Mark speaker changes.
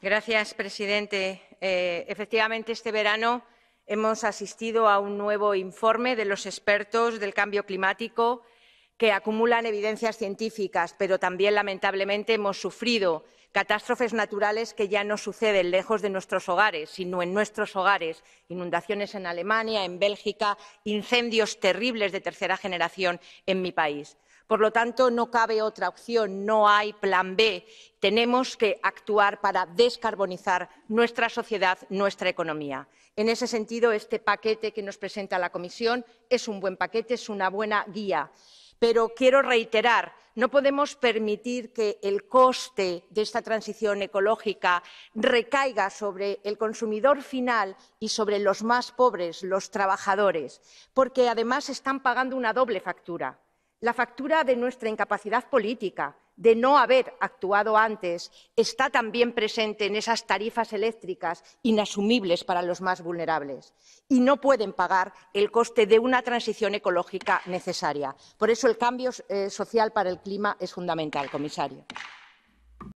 Speaker 1: Gracias, presidente. Eh, efectivamente, este verano hemos asistido a un nuevo informe de los expertos del cambio climático que acumulan evidencias científicas, pero también lamentablemente hemos sufrido catástrofes naturales que ya no suceden lejos de nuestros hogares, sino en nuestros hogares, inundaciones en Alemania, en Bélgica, incendios terribles de tercera generación en mi país. Por lo tanto, no cabe otra opción, no hay plan B. Tenemos que actuar para descarbonizar nuestra sociedad, nuestra economía. En ese sentido, este paquete que nos presenta la Comisión es un buen paquete, es una buena guía. Pero quiero reiterar, no podemos permitir que el coste de esta transición ecológica recaiga sobre el consumidor final y sobre los más pobres, los trabajadores, porque además están pagando una doble factura la factura de nuestra incapacidad política, de no haber actuado antes, está también presente en esas tarifas eléctricas inasumibles para los más vulnerables y no pueden pagar el coste de una transición ecológica necesaria. Por eso el cambio eh, social para el clima es fundamental, comisario.